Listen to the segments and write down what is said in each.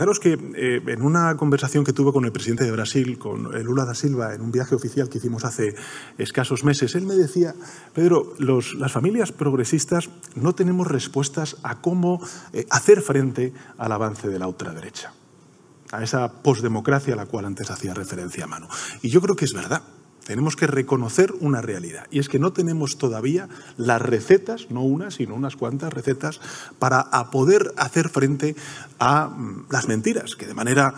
Fijaros que eh, en una conversación que tuve con el presidente de Brasil, con eh, Lula da Silva, en un viaje oficial que hicimos hace escasos meses, él me decía, Pedro, las familias progresistas no tenemos respuestas a cómo eh, hacer frente al avance de la ultraderecha, a esa posdemocracia a la cual antes hacía referencia mano. Y yo creo que es verdad. Tenemos que reconocer una realidad y es que no tenemos todavía las recetas, no una, sino unas cuantas recetas, para a poder hacer frente a mm, las mentiras, que de manera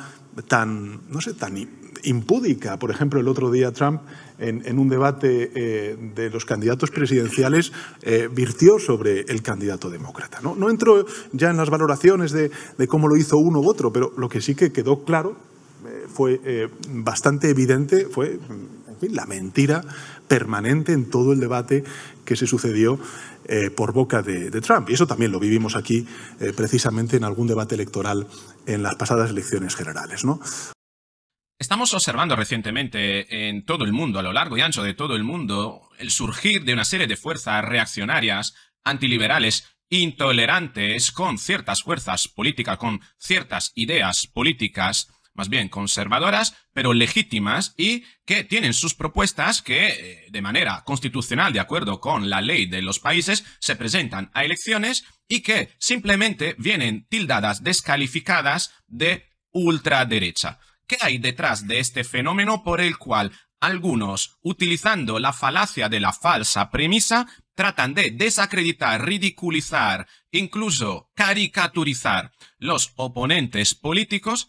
tan, no sé, tan impúdica. Por ejemplo, el otro día Trump, en, un debate eh, de los candidatos presidenciales, eh, virtió sobre el candidato demócrata. No, no entro ya en las valoraciones de, cómo lo hizo uno u otro, pero lo que sí que quedó claro eh, fue bastante evidente, fue mm, la mentira permanente en todo el debate que se sucedió eh, por boca de, Trump. Y eso también lo vivimos aquí eh, precisamente en algún debate electoral en las pasadas elecciones generales. ¿no? Estamos observando recientemente en todo el mundo, a lo largo y ancho de todo el mundo, el surgir de una serie de fuerzas reaccionarias, antiliberales, intolerantes, con ciertas fuerzas políticas, con ciertas ideas políticas, más bien conservadoras, pero legítimas y que tienen sus propuestas que, eh, de manera constitucional, de acuerdo con la ley de los países, se presentan a elecciones y que simplemente vienen tildadas, descalificadas de ultraderecha. ¿Qué hay detrás de este fenómeno por el cual algunos, utilizando la falacia de la falsa premisa, tratan de desacreditar, ridiculizar, incluso caricaturizar los oponentes políticos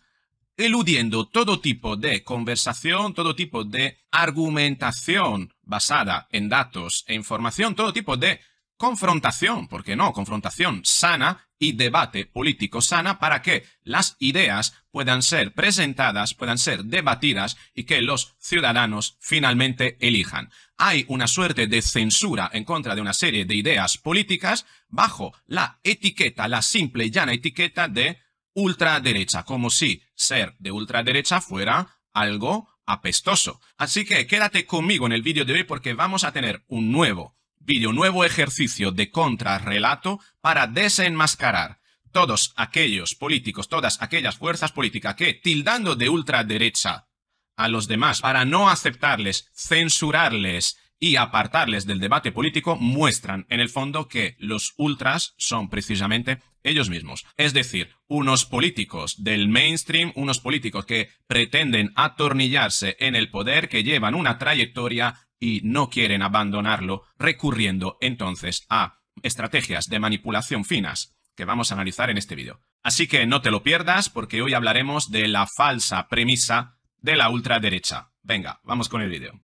eludiendo todo tipo de conversación, todo tipo de argumentación basada en datos e información, todo tipo de confrontación, ¿por qué no? Confrontación sana y debate político sana para que las ideas puedan ser presentadas, puedan ser debatidas y que los ciudadanos finalmente elijan. Hay una suerte de censura en contra de una serie de ideas políticas bajo la etiqueta, la simple y llana etiqueta de ultraderecha, como si ser de ultraderecha fuera algo apestoso. Así que quédate conmigo en el vídeo de hoy porque vamos a tener un nuevo vídeo, nuevo ejercicio de contrarrelato para desenmascarar todos aquellos políticos, todas aquellas fuerzas políticas que, tildando de ultraderecha a los demás para no aceptarles, censurarles, y apartarles del debate político muestran en el fondo que los ultras son precisamente ellos mismos. Es decir, unos políticos del mainstream, unos políticos que pretenden atornillarse en el poder, que llevan una trayectoria y no quieren abandonarlo, recurriendo entonces a estrategias de manipulación finas que vamos a analizar en este vídeo. Así que no te lo pierdas porque hoy hablaremos de la falsa premisa de la ultraderecha. Venga, vamos con el vídeo.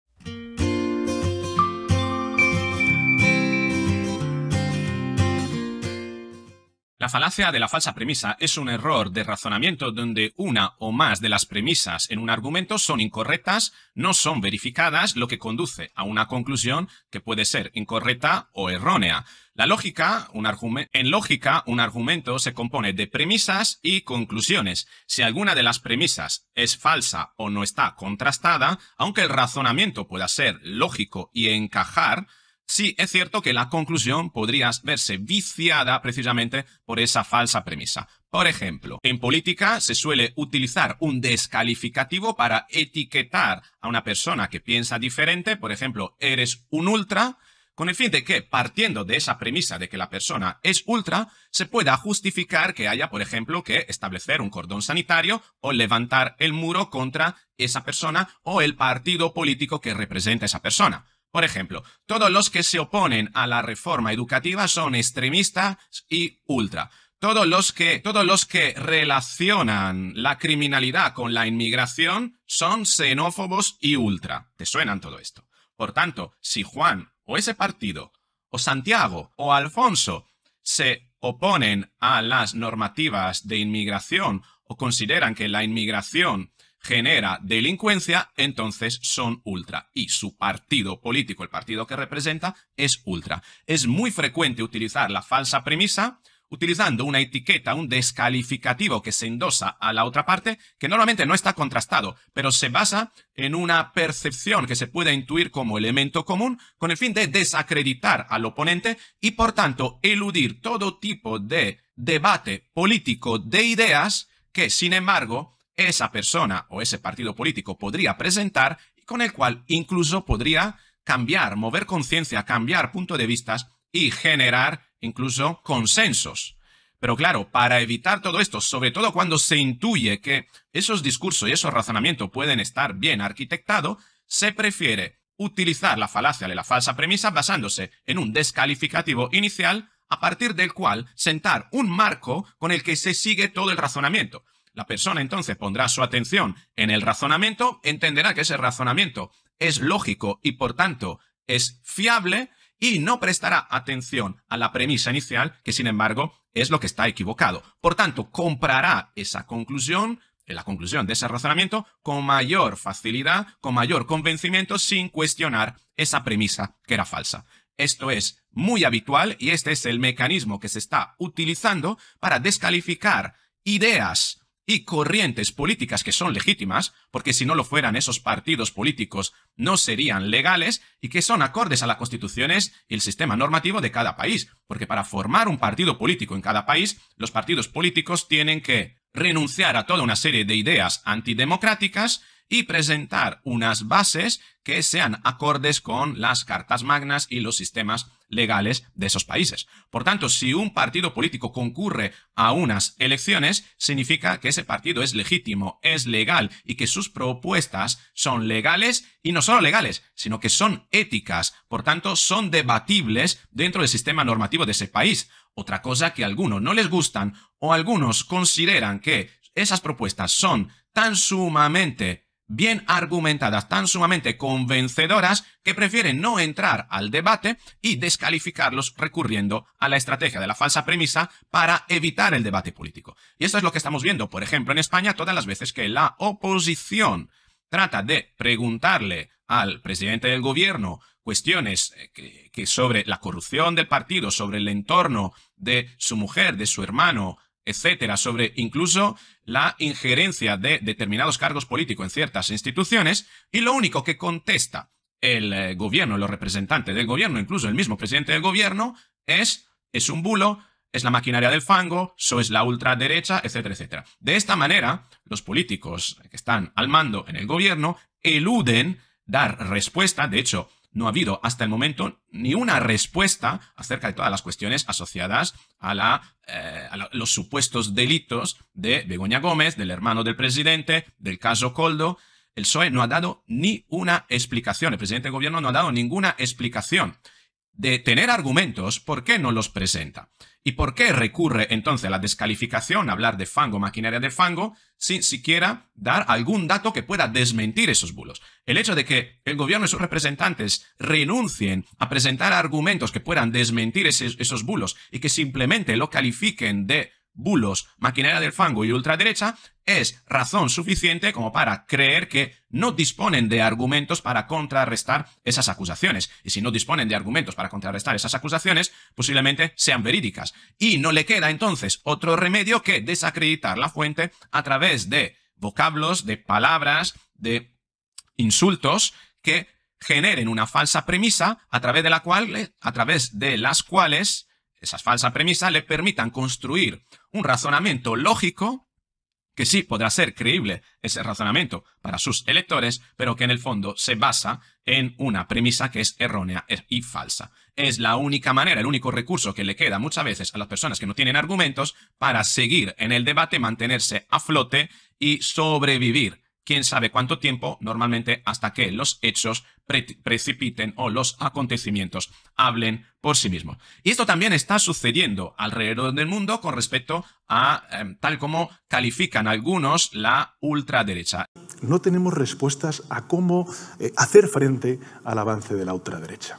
La falacia de la falsa premisa es un error de razonamiento donde una o más de las premisas en un argumento son incorrectas, no son verificadas, lo que conduce a una conclusión que puede ser incorrecta o errónea. La lógica, en lógica, un argumento se compone de premisas y conclusiones. Si alguna de las premisas es falsa o no está contrastada, aunque el razonamiento pueda ser lógico y encajar, Sí, es cierto que la conclusión podría verse viciada precisamente por esa falsa premisa. Por ejemplo, en política se suele utilizar un descalificativo para etiquetar a una persona que piensa diferente, por ejemplo, eres un ultra, con el fin de que, partiendo de esa premisa de que la persona es ultra, se pueda justificar que haya, por ejemplo, que establecer un cordón sanitario o levantar el muro contra esa persona o el partido político que representa a esa persona. Por ejemplo, todos los que se oponen a la reforma educativa son extremistas y ultra. Todos los que, todos los que relacionan la criminalidad con la inmigración son xenófobos y ultra. ¿Te suenan todo esto? Por tanto, si Juan o ese partido, o Santiago o Alfonso se oponen a las normativas de inmigración o consideran que la inmigración genera delincuencia, entonces son ultra. Y su partido político, el partido que representa, es ultra. Es muy frecuente utilizar la falsa premisa utilizando una etiqueta, un descalificativo que se endosa a la otra parte, que normalmente no está contrastado, pero se basa en una percepción que se puede intuir como elemento común, con el fin de desacreditar al oponente y, por tanto, eludir todo tipo de debate político de ideas que, sin embargo, esa persona o ese partido político podría presentar y con el cual incluso podría cambiar, mover conciencia, cambiar punto de vistas y generar incluso consensos. Pero claro, para evitar todo esto, sobre todo cuando se intuye que esos discursos y esos razonamientos pueden estar bien arquitectados, se prefiere utilizar la falacia de la falsa premisa basándose en un descalificativo inicial a partir del cual sentar un marco con el que se sigue todo el razonamiento. La persona entonces pondrá su atención en el razonamiento, entenderá que ese razonamiento es lógico y por tanto es fiable y no prestará atención a la premisa inicial, que sin embargo es lo que está equivocado. Por tanto, comprará esa conclusión, la conclusión de ese razonamiento, con mayor facilidad, con mayor convencimiento, sin cuestionar esa premisa que era falsa. Esto es muy habitual y este es el mecanismo que se está utilizando para descalificar ideas y corrientes políticas que son legítimas, porque si no lo fueran esos partidos políticos no serían legales y que son acordes a las constituciones y el sistema normativo de cada país, porque para formar un partido político en cada país, los partidos políticos tienen que renunciar a toda una serie de ideas antidemocráticas y presentar unas bases que sean acordes con las cartas magnas y los sistemas legales de esos países. Por tanto, si un partido político concurre a unas elecciones, significa que ese partido es legítimo, es legal y que sus propuestas son legales y no solo legales, sino que son éticas. Por tanto, son debatibles dentro del sistema normativo de ese país. Otra cosa que algunos no les gustan o algunos consideran que esas propuestas son tan sumamente bien argumentadas, tan sumamente convencedoras que prefieren no entrar al debate y descalificarlos recurriendo a la estrategia de la falsa premisa para evitar el debate político. Y esto es lo que estamos viendo, por ejemplo, en España todas las veces que la oposición trata de preguntarle al presidente del gobierno cuestiones eh, que, sobre la corrupción del partido, sobre el entorno de su mujer, de su hermano, etcétera, sobre incluso la injerencia de determinados cargos políticos en ciertas instituciones, y lo único que contesta el eh, gobierno, los representantes del gobierno, incluso el mismo presidente del gobierno, es, es un bulo, es la maquinaria del fango, eso es la ultraderecha, etcétera, etcétera. De esta manera, los políticos que están al mando en el gobierno eluden dar respuesta, de hecho, no ha habido hasta el momento ni una respuesta acerca de todas las cuestiones asociadas a, la, eh, los supuestos delitos de Begoña Gómez, del hermano del presidente, del caso Coldo. El PSOE no ha dado ni una explicación, el presidente del gobierno no ha dado ninguna explicación de tener argumentos, ¿por qué no los presenta? ¿Y por qué recurre entonces a la descalificación, hablar de fango, maquinaria de fango, sin siquiera dar algún dato que pueda desmentir esos bulos? El hecho de que el gobierno y sus representantes renuncien a presentar argumentos que puedan desmentir esos bulos y que simplemente lo califiquen de bulos, maquinaria del fango y ultraderecha, es razón suficiente como para creer que no disponen de argumentos para contrarrestar esas acusaciones. Y si no disponen de argumentos para contrarrestar esas acusaciones, posiblemente sean verídicas. Y no le queda entonces otro remedio que desacreditar la fuente a través de vocablos, de palabras, de insultos que generen una falsa premisa a través de la cual, a través de las cuales esas falsas premisas le permitan construir un razonamiento lógico que sí podrá ser creíble ese razonamiento para sus electores, pero que en el fondo se basa en una premisa que es errónea y falsa. Es la única manera, el único recurso que le queda muchas veces a las personas que no tienen argumentos para seguir en el debate, mantenerse a flote y sobrevivir quién sabe cuánto tiempo, normalmente hasta que los hechos precipiten o los acontecimientos hablen por sí mismos. Y esto también está sucediendo alrededor del mundo con respecto a em, tal como califican algunos la ultraderecha. No tenemos respuestas a cómo eh, hacer frente al avance de la ultraderecha.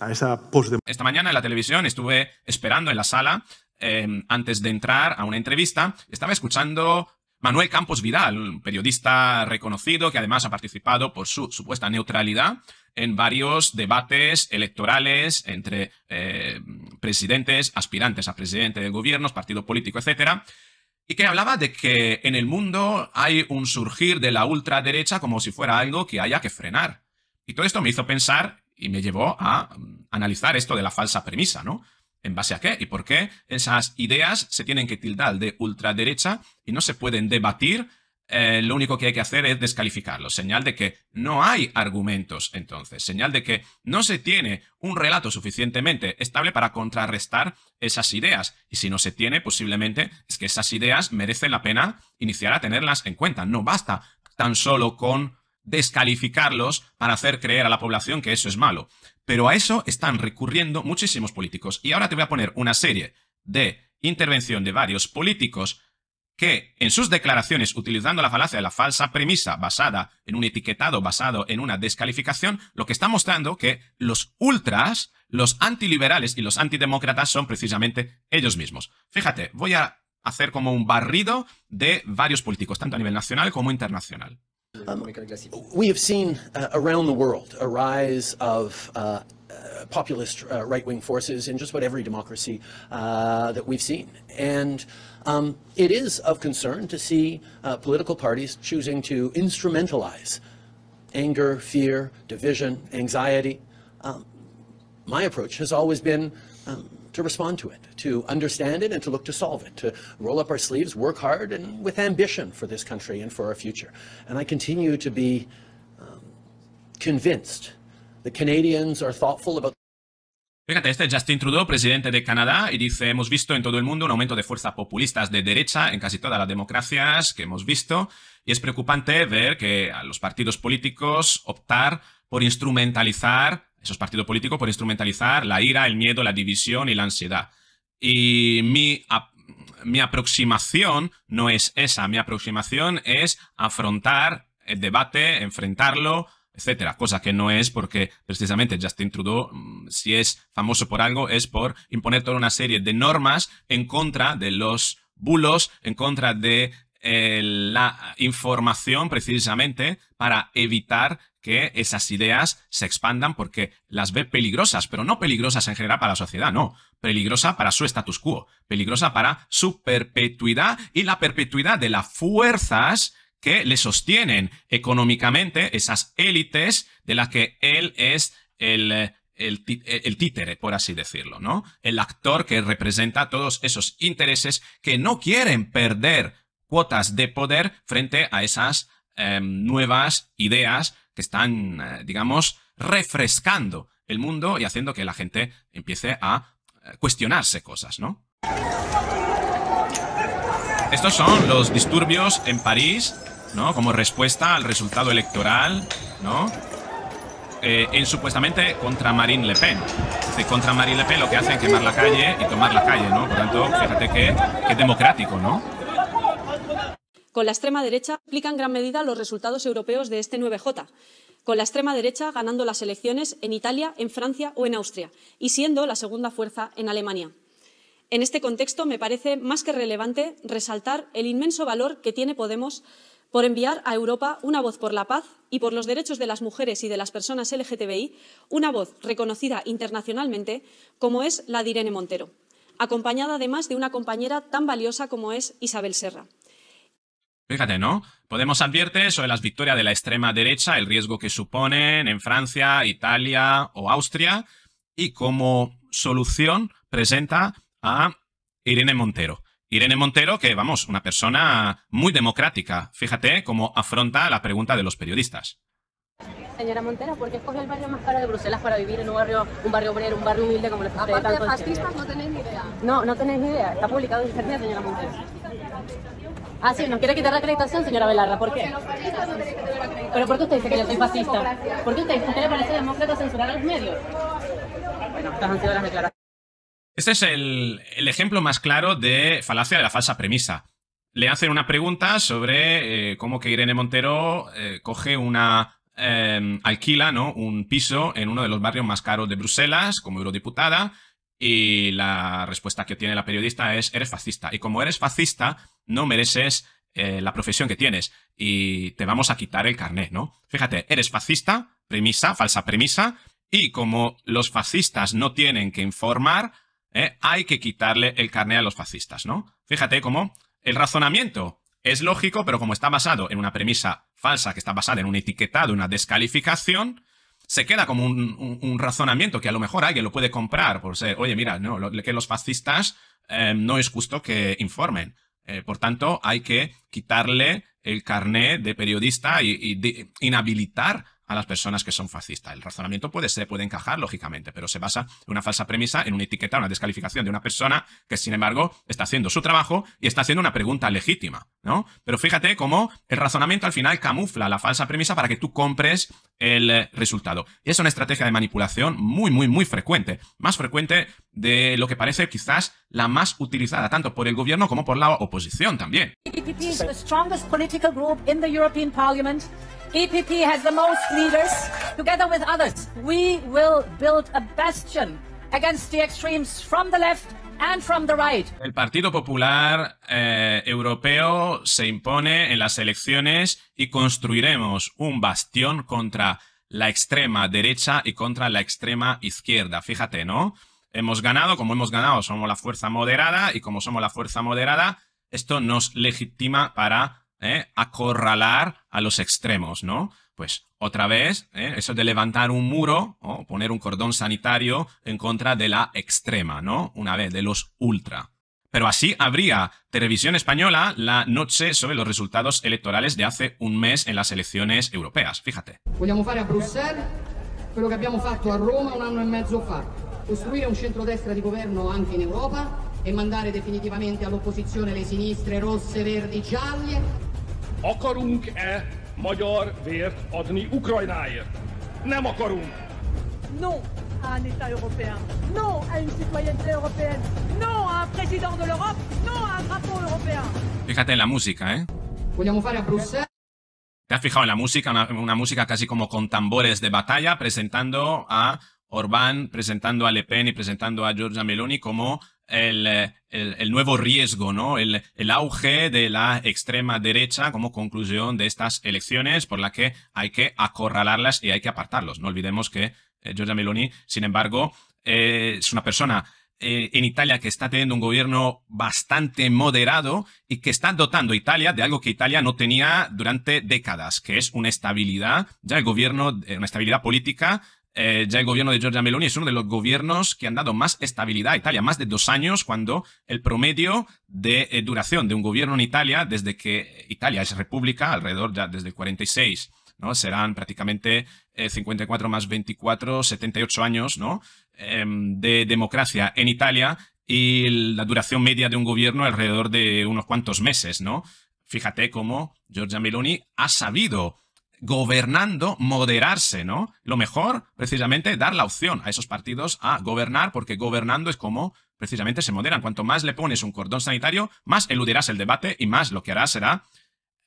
A esa post Esta mañana en la televisión estuve esperando en la sala em, antes de entrar a una entrevista, estaba escuchando Manuel Campos Vidal, un periodista reconocido que además ha participado por su supuesta neutralidad en varios debates electorales entre eh, presidentes, aspirantes a presidente de gobiernos, partido político, etc. Y que hablaba de que en el mundo hay un surgir de la ultraderecha como si fuera algo que haya que frenar. Y todo esto me hizo pensar y me llevó a mm, analizar esto de la falsa premisa, ¿no? ¿En base a qué? ¿Y por qué esas ideas se tienen que tildar de ultraderecha y no se pueden debatir? Eh, lo único que hay que hacer es descalificarlos. Señal de que no hay argumentos, entonces. Señal de que no se tiene un relato suficientemente estable para contrarrestar esas ideas. Y si no se tiene, posiblemente es que esas ideas merecen la pena iniciar a tenerlas en cuenta. No basta tan solo con descalificarlos para hacer creer a la población que eso es malo. Pero a eso están recurriendo muchísimos políticos. Y ahora te voy a poner una serie de intervención de varios políticos que en sus declaraciones, utilizando la falacia de la falsa premisa basada en un etiquetado basado en una descalificación, lo que está mostrando que los ultras, los antiliberales y los antidemócratas son precisamente ellos mismos. Fíjate, voy a hacer como un barrido de varios políticos, tanto a nivel nacional como internacional. Um, we have seen uh, around the world a rise of uh, uh, populist uh, right-wing forces in just about every democracy uh, that we've seen. And um, it is of concern to see uh, political parties choosing to instrumentalize anger, fear, division, anxiety. Um, my approach has always been um, to respond to it, to understand it and to look to solve it, to roll up our sleeves, work hard and with ambition for this country and for our future. And I continue to be um, convinced that Canadians are thoughtful about Fíjate, este es Justin Trudeau, presidente de Canadá, y dice, hemos visto en todo el mundo un aumento de fuerzas populistas de derecha en casi todas las democracias que hemos visto, y es preocupante ver que a los partidos políticos optar por instrumentalizar Esos partidos políticos por instrumentalizar la ira, el miedo, la división y la ansiedad. Y mi, mi aproximación no es esa. Mi aproximación es afrontar el debate, enfrentarlo, etcétera. Cosa que no es porque precisamente Justin Trudeau, mm, si es famoso por algo, es por imponer toda una serie de normas en contra de los bulos, en contra de la información precisamente para evitar que esas ideas se expandan porque las ve peligrosas, pero no peligrosas en general para la sociedad, no, peligrosa para su status quo, peligrosa para su perpetuidad y la perpetuidad de las fuerzas que le sostienen económicamente esas élites de las que él es el el, el, títere, por así decirlo, ¿no? El actor que representa todos esos intereses que no quieren perder cuotas de poder frente a esas em, nuevas ideas que están, eh, digamos, refrescando el mundo y haciendo que la gente empiece a eh, cuestionarse cosas, ¿no? Estos son los disturbios en París, ¿no? Como respuesta al resultado electoral, ¿no? Eh, en supuestamente contra Marine Le Pen. Decir, contra Marine Le Pen lo que hacen es quemar la calle y tomar la calle, ¿no? Por tanto, fíjate que, es democrático, ¿no? Con la extrema derecha aplica en gran medida los resultados europeos de este 9J, con la extrema derecha ganando las elecciones en Italia, en Francia o en Austria, y siendo la segunda fuerza en Alemania. En este contexto, me parece más que relevante resaltar el inmenso valor que tiene Podemos por enviar a Europa una voz por la paz y por los derechos de las mujeres y de las personas LGTBI, una voz reconocida internacionalmente como es la de Irene Montero, acompañada además de una compañera tan valiosa como es Isabel Serra. Fíjate, ¿no? Podemos advierte sobre las victorias de la extrema derecha, el riesgo que suponen en Francia, Italia o Austria, y como solución presenta a Irene Montero. Irene Montero, que vamos, una persona muy democrática. Fíjate cómo afronta la pregunta de los periodistas. Señora Montero, ¿por qué escogió el barrio más caro de Bruselas para vivir en un barrio, un barrio obrero, un barrio humilde como Aparte de fascistas, no tenéis ni idea. No, no tenéis ni idea. Está publicado en internet, señora Montero. Ah, sí, nos quiere quitar la acreditación, señora Velarra, ¿por qué? Pero ¿por qué usted dice que yo soy fascista? ¿Por qué usted, que le parece demócrata censurar a los medios? Bueno, estas han sido las declaraciones. Este es el, ejemplo más claro de falacia de la falsa premisa. Le hacen una pregunta sobre eh, cómo que Irene Montero eh, coge una eh, alquila, ¿no? Un piso en uno de los barrios más caros de Bruselas como eurodiputada y la respuesta que tiene la periodista es, eres fascista. Y como eres fascista, no mereces eh, la profesión que tienes y te vamos a quitar el carné, ¿no? Fíjate, eres fascista, premisa, falsa premisa, y como los fascistas no tienen que informar, eh, hay que quitarle el carné a los fascistas, ¿no? Fíjate cómo el razonamiento es lógico, pero como está basado en una premisa falsa que está basada en un etiquetado, una descalificación, se queda como un, razonamiento que a lo mejor alguien lo puede comprar por ser, oye, mira, no, que los fascistas eh, no es justo que informen. Eh, por tanto, hay que quitarle el carné de periodista y, y de, inhabilitar a las personas que son fascistas. El razonamiento puede ser, puede encajar, lógicamente, pero se basa en una falsa premisa, en una etiqueta, una descalificación de una persona que, sin embargo, está haciendo su trabajo y está haciendo una pregunta legítima, ¿no? Pero fíjate cómo el razonamiento al final camufla la falsa premisa para que tú compres el eh, resultado. Y es una estrategia de manipulación muy, muy, muy frecuente. Más frecuente de lo que parece quizás la más utilizada tanto por el gobierno como por la oposición también. El Partido Popular eh, Europeo se impone en las elecciones y construiremos un bastión contra la extrema derecha y contra la extrema izquierda. Fíjate, ¿no? Hemos ganado, como hemos ganado, somos la fuerza moderada y como somos la fuerza moderada, esto nos legitima para ¿eh? acorralar a los extremos, ¿no? Pues otra vez, ¿eh? eso de levantar un muro o poner un cordón sanitario en contra de la extrema, ¿no? Una vez, de los ultra. Pero así habría Televisión Española la noche sobre los resultados electorales de hace un mes en las elecciones europeas. Fíjate. Vogliamo fare a Bruxelles quello che abbiamo fatto a Roma un anno e mezzo fa, costruire un centrodestra di governo anche in Europa e mandare definitivamente all'opposizione le sinistre rosse, verdi, gialle Akarunk-e magyar vért adni Ukrajnáért? Nem akarunk! No a un Estado Europeo, no a una ciudadanía européenne, no a un président de l'Europe, no a un drapeau européen. Fíjate en la música, ¿eh? ¿Te has fijado en la música? una música casi como con tambores de batalla, presentando a Orbán presentando a Le Pen y presentando a Giorgia Meloni como eh, el, el, nuevo riesgo, ¿no? El, el, auge de la extrema derecha como conclusión de estas elecciones por la que hay que acorralarlas y hay que apartarlos. No olvidemos que eh, Giorgia Meloni, sin embargo, eh, es una persona en Italia que está teniendo un gobierno bastante moderado y que está dotando a Italia de algo que Italia no tenía durante décadas, que es una estabilidad, ya el gobierno, una estabilidad política eh, ya el gobierno de Giorgia Meloni es uno de los gobiernos que han dado más estabilidad a Italia, más de dos años cuando el promedio de eh, duración de un gobierno en Italia, desde que Italia es república, alrededor ya desde el 46, ¿no? Serán prácticamente 54 eh, más 24, 78 años, ¿no? Em, de democracia en Italia y la duración media de un gobierno alrededor de unos cuantos meses, ¿no? Fíjate cómo Giorgia Meloni ha sabido gobernando, moderarse, ¿no? Lo mejor, precisamente, dar la opción a esos partidos a gobernar, porque gobernando es como precisamente se moderan. Cuanto más le pones un cordón sanitario, más eludirás el debate y más lo que harás será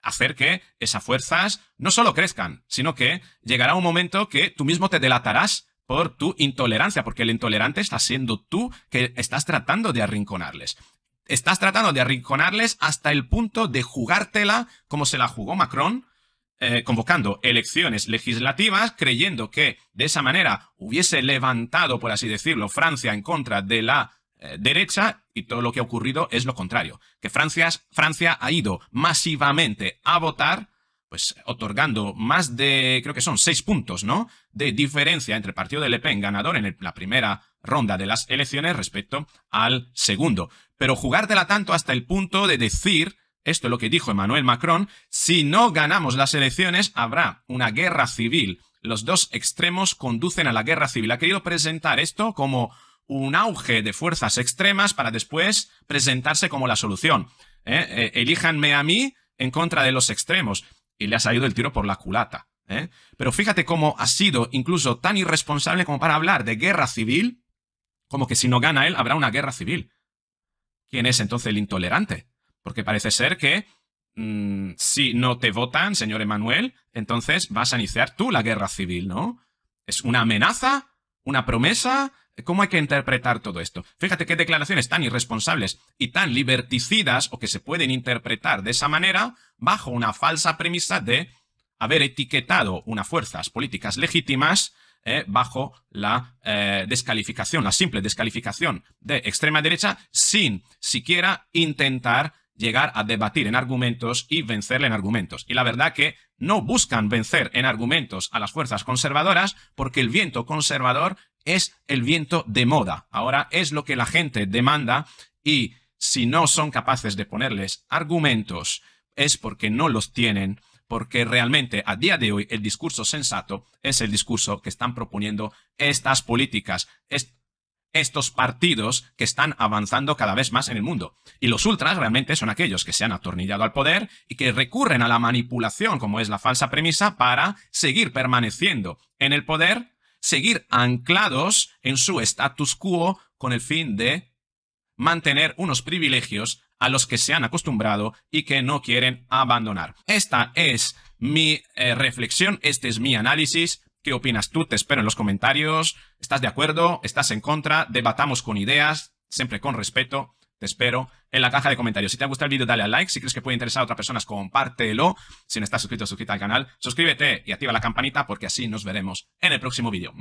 hacer que esas fuerzas no solo crezcan, sino que llegará un momento que tú mismo te delatarás por tu intolerancia, porque el intolerante está siendo tú que estás tratando de arrinconarles. Estás tratando de arrinconarles hasta el punto de jugártela como se la jugó Macron eh, convocando elecciones legislativas, creyendo que de esa manera hubiese levantado, por así decirlo, Francia en contra de la eh, derecha y todo lo que ha ocurrido es lo contrario, que Francia, Francia ha ido masivamente a votar pues otorgando más de, creo que son seis puntos, ¿no? De diferencia entre el partido de Le Pen ganador en la primera ronda de las elecciones respecto al segundo. Pero la tanto hasta el punto de decir esto es lo que dijo Emmanuel Macron, si no ganamos las elecciones habrá una guerra civil. Los dos extremos conducen a la guerra civil. Ha querido presentar esto como un auge de fuerzas extremas para después presentarse como la solución. ¿eh? ¿Eh? elíjanme a mí en contra de los extremos. Y le ha salido el tiro por la culata. ¿eh? Pero fíjate cómo ha sido incluso tan irresponsable como para hablar de guerra civil, como que si no gana él habrá una guerra civil. ¿Quién es entonces el intolerante? Porque parece ser que mm, si no te votan, señor Emanuel, entonces vas a iniciar tú la guerra civil, ¿no? ¿Es una amenaza? ¿Una promesa? ¿Cómo hay que interpretar todo esto? Fíjate qué declaraciones tan irresponsables y tan liberticidas o que se pueden interpretar de esa manera bajo una falsa premisa de haber etiquetado unas fuerzas políticas legítimas eh, bajo la eh, descalificación, la simple descalificación de extrema derecha sin siquiera intentar llegar a debatir en argumentos y vencerle en argumentos. Y la verdad que no buscan vencer en argumentos a las fuerzas conservadoras porque el viento conservador es el viento de moda. Ahora es lo que la gente demanda y si no son capaces de ponerles argumentos es porque no los tienen porque realmente a día de hoy el discurso sensato es el discurso que están proponiendo estas políticas estos partidos que están avanzando cada vez más en el mundo. Y los ultras realmente son aquellos que se han atornillado al poder y que recurren a la manipulación, como es la falsa premisa, para seguir permaneciendo en el poder, seguir anclados en su status quo con el fin de mantener unos privilegios a los que se han acostumbrado y que no quieren abandonar. Esta es mi eh, reflexión, este es mi análisis. ¿Qué opinas tú? Te espero en los comentarios. ¿Estás de acuerdo? ¿Estás en contra? Debatamos con ideas, siempre con respeto. Te espero en la caja de comentarios. Si te ha gustado el vídeo, dale a like. Si crees que puede interesar a otras personas, compártelo. Si no estás suscrito, suscríbete al canal, suscríbete y activa la campanita porque así nos veremos en el próximo vídeo.